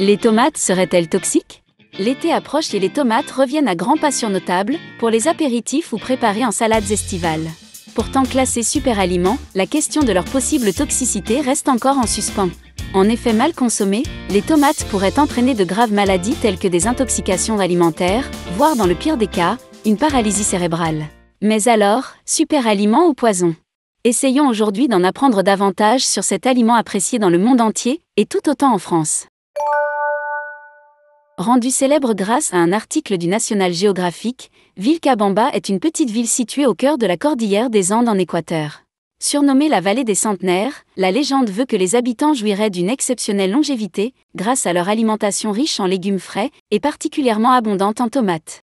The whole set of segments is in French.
Les tomates seraient-elles toxiques L'été approche et les tomates reviennent à grands pas sur nos tables, pour les apéritifs ou préparés en salades estivales. Pourtant classées super-aliments, la question de leur possible toxicité reste encore en suspens. En effet mal consommées, les tomates pourraient entraîner de graves maladies telles que des intoxications alimentaires, voire dans le pire des cas, une paralysie cérébrale. Mais alors, super ou poison Essayons aujourd'hui d'en apprendre davantage sur cet aliment apprécié dans le monde entier, et tout autant en France. Rendu célèbre grâce à un article du National Geographic, Vilcabamba est une petite ville située au cœur de la cordillère des Andes en Équateur. Surnommée la vallée des centenaires, la légende veut que les habitants jouiraient d'une exceptionnelle longévité grâce à leur alimentation riche en légumes frais et particulièrement abondante en tomates.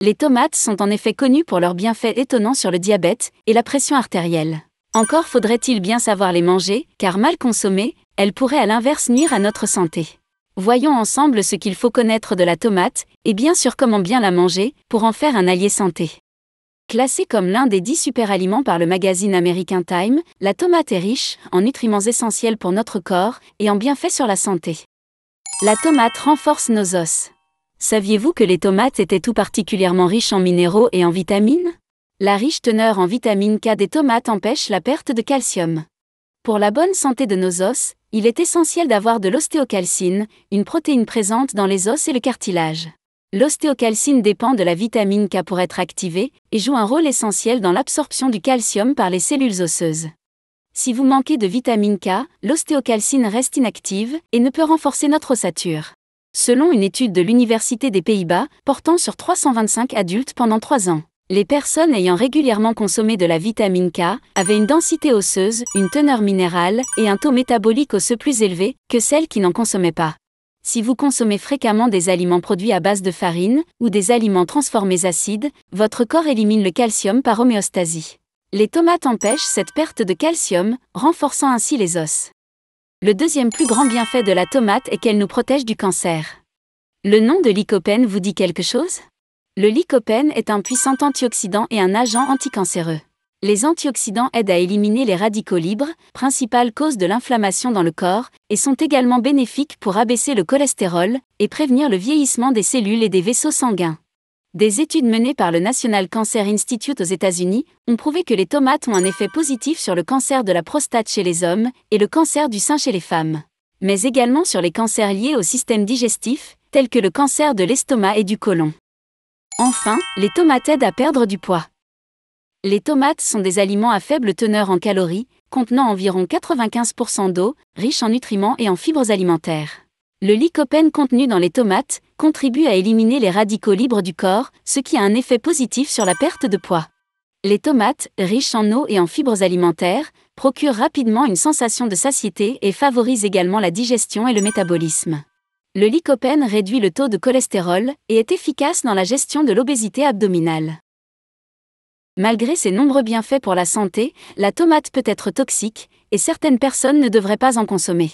Les tomates sont en effet connues pour leurs bienfaits étonnants sur le diabète et la pression artérielle. Encore faudrait-il bien savoir les manger, car mal consommées, elles pourraient à l'inverse nuire à notre santé. Voyons ensemble ce qu'il faut connaître de la tomate, et bien sûr comment bien la manger, pour en faire un allié santé. Classée comme l'un des 10 superaliments par le magazine américain Time, la tomate est riche en nutriments essentiels pour notre corps et en bienfaits sur la santé. La tomate renforce nos os. Saviez-vous que les tomates étaient tout particulièrement riches en minéraux et en vitamines La riche teneur en vitamine K des tomates empêche la perte de calcium. Pour la bonne santé de nos os, il est essentiel d'avoir de l'ostéocalcine, une protéine présente dans les os et le cartilage. L'ostéocalcine dépend de la vitamine K pour être activée et joue un rôle essentiel dans l'absorption du calcium par les cellules osseuses. Si vous manquez de vitamine K, l'ostéocalcine reste inactive et ne peut renforcer notre ossature. Selon une étude de l'Université des Pays-Bas, portant sur 325 adultes pendant 3 ans. Les personnes ayant régulièrement consommé de la vitamine K avaient une densité osseuse, une teneur minérale et un taux métabolique osseux plus élevé que celles qui n'en consommaient pas. Si vous consommez fréquemment des aliments produits à base de farine ou des aliments transformés acides, votre corps élimine le calcium par homéostasie. Les tomates empêchent cette perte de calcium, renforçant ainsi les os. Le deuxième plus grand bienfait de la tomate est qu'elle nous protège du cancer. Le nom de lycopène vous dit quelque chose le lycopène est un puissant antioxydant et un agent anticancéreux. Les antioxydants aident à éliminer les radicaux libres, principale cause de l'inflammation dans le corps, et sont également bénéfiques pour abaisser le cholestérol et prévenir le vieillissement des cellules et des vaisseaux sanguins. Des études menées par le National Cancer Institute aux États-Unis ont prouvé que les tomates ont un effet positif sur le cancer de la prostate chez les hommes et le cancer du sein chez les femmes, mais également sur les cancers liés au système digestif, tels que le cancer de l'estomac et du côlon. Enfin, les tomates aident à perdre du poids. Les tomates sont des aliments à faible teneur en calories, contenant environ 95% d'eau, riches en nutriments et en fibres alimentaires. Le lycopène contenu dans les tomates contribue à éliminer les radicaux libres du corps, ce qui a un effet positif sur la perte de poids. Les tomates, riches en eau et en fibres alimentaires, procurent rapidement une sensation de satiété et favorisent également la digestion et le métabolisme. Le lycopène réduit le taux de cholestérol et est efficace dans la gestion de l'obésité abdominale. Malgré ses nombreux bienfaits pour la santé, la tomate peut être toxique et certaines personnes ne devraient pas en consommer.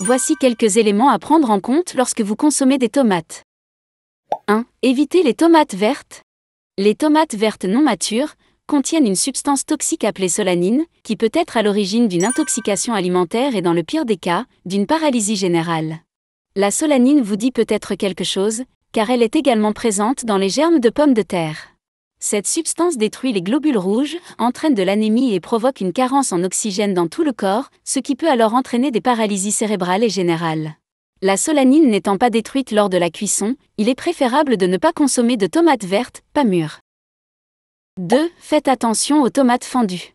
Voici quelques éléments à prendre en compte lorsque vous consommez des tomates. 1. Évitez les tomates vertes. Les tomates vertes non matures contiennent une substance toxique appelée solanine, qui peut être à l'origine d'une intoxication alimentaire et dans le pire des cas, d'une paralysie générale. La solanine vous dit peut-être quelque chose, car elle est également présente dans les germes de pommes de terre. Cette substance détruit les globules rouges, entraîne de l'anémie et provoque une carence en oxygène dans tout le corps, ce qui peut alors entraîner des paralysies cérébrales et générales. La solanine n'étant pas détruite lors de la cuisson, il est préférable de ne pas consommer de tomates vertes, pas mûres. 2. Faites attention aux tomates fendues.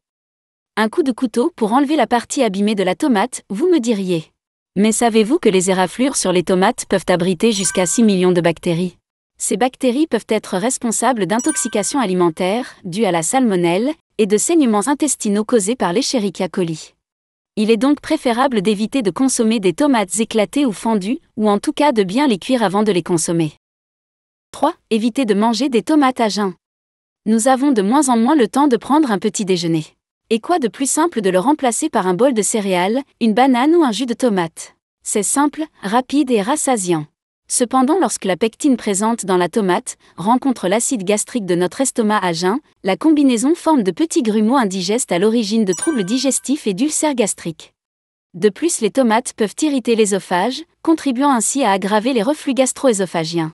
Un coup de couteau pour enlever la partie abîmée de la tomate, vous me diriez. Mais savez-vous que les éraflures sur les tomates peuvent abriter jusqu'à 6 millions de bactéries Ces bactéries peuvent être responsables d'intoxications alimentaires dues à la salmonelle et de saignements intestinaux causés par l'Escherichia coli. Il est donc préférable d'éviter de consommer des tomates éclatées ou fendues, ou en tout cas de bien les cuire avant de les consommer. 3. Évitez de manger des tomates à jeun. Nous avons de moins en moins le temps de prendre un petit déjeuner. Et quoi de plus simple de le remplacer par un bol de céréales, une banane ou un jus de tomate C'est simple, rapide et rassasiant. Cependant, lorsque la pectine présente dans la tomate rencontre l'acide gastrique de notre estomac à jeun, la combinaison forme de petits grumeaux indigestes à l'origine de troubles digestifs et d'ulcères gastriques. De plus, les tomates peuvent irriter l'ésophage, contribuant ainsi à aggraver les reflux gastro ésophagiens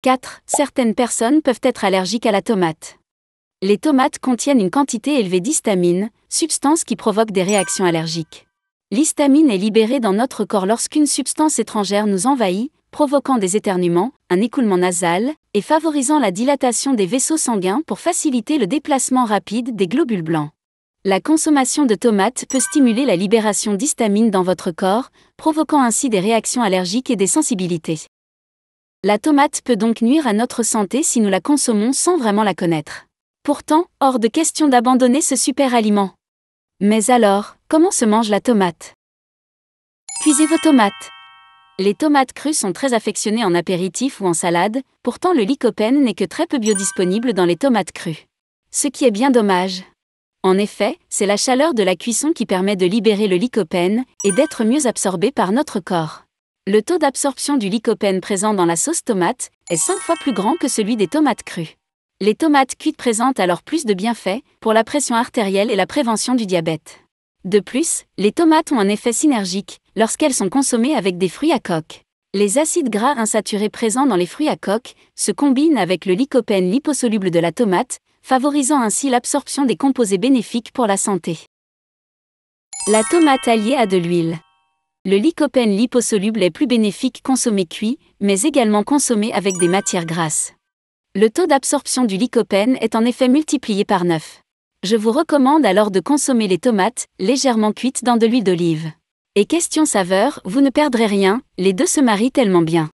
4. Certaines personnes peuvent être allergiques à la tomate. Les tomates contiennent une quantité élevée d'histamine, substance qui provoque des réactions allergiques. L'histamine est libérée dans notre corps lorsqu'une substance étrangère nous envahit, provoquant des éternuements, un écoulement nasal, et favorisant la dilatation des vaisseaux sanguins pour faciliter le déplacement rapide des globules blancs. La consommation de tomates peut stimuler la libération d'histamine dans votre corps, provoquant ainsi des réactions allergiques et des sensibilités. La tomate peut donc nuire à notre santé si nous la consommons sans vraiment la connaître. Pourtant, hors de question d'abandonner ce super aliment. Mais alors, comment se mange la tomate Cuisez vos tomates. Les tomates crues sont très affectionnées en apéritif ou en salade, pourtant le lycopène n'est que très peu biodisponible dans les tomates crues. Ce qui est bien dommage. En effet, c'est la chaleur de la cuisson qui permet de libérer le lycopène et d'être mieux absorbé par notre corps. Le taux d'absorption du lycopène présent dans la sauce tomate est 5 fois plus grand que celui des tomates crues. Les tomates cuites présentent alors plus de bienfaits pour la pression artérielle et la prévention du diabète. De plus, les tomates ont un effet synergique lorsqu'elles sont consommées avec des fruits à coque. Les acides gras insaturés présents dans les fruits à coque se combinent avec le lycopène liposoluble de la tomate, favorisant ainsi l'absorption des composés bénéfiques pour la santé. La tomate alliée à de l'huile. Le lycopène liposoluble est plus bénéfique consommé cuit, mais également consommé avec des matières grasses. Le taux d'absorption du lycopène est en effet multiplié par 9. Je vous recommande alors de consommer les tomates, légèrement cuites dans de l'huile d'olive. Et question saveur, vous ne perdrez rien, les deux se marient tellement bien.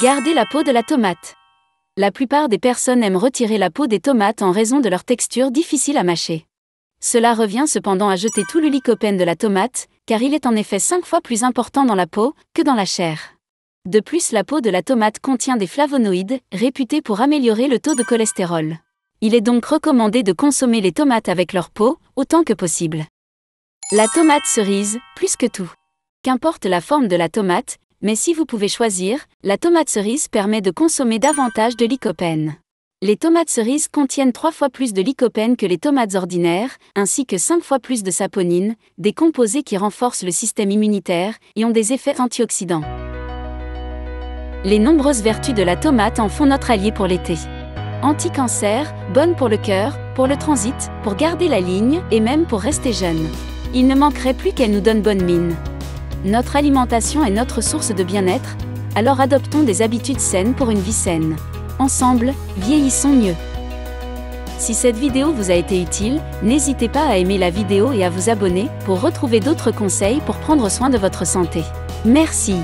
Gardez la peau de la tomate. La plupart des personnes aiment retirer la peau des tomates en raison de leur texture difficile à mâcher. Cela revient cependant à jeter tout le lycopène de la tomate, car il est en effet 5 fois plus important dans la peau que dans la chair. De plus, la peau de la tomate contient des flavonoïdes, réputés pour améliorer le taux de cholestérol. Il est donc recommandé de consommer les tomates avec leur peau, autant que possible. La tomate cerise, plus que tout. Qu'importe la forme de la tomate, mais si vous pouvez choisir, la tomate cerise permet de consommer davantage de lycopène. Les tomates cerises contiennent trois fois plus de lycopène que les tomates ordinaires, ainsi que 5 fois plus de saponine, des composés qui renforcent le système immunitaire et ont des effets antioxydants. Les nombreuses vertus de la tomate en font notre allié pour l'été. anti bonne pour le cœur, pour le transit, pour garder la ligne et même pour rester jeune. Il ne manquerait plus qu'elle nous donne bonne mine. Notre alimentation est notre source de bien-être, alors adoptons des habitudes saines pour une vie saine. Ensemble, vieillissons mieux. Si cette vidéo vous a été utile, n'hésitez pas à aimer la vidéo et à vous abonner pour retrouver d'autres conseils pour prendre soin de votre santé. Merci.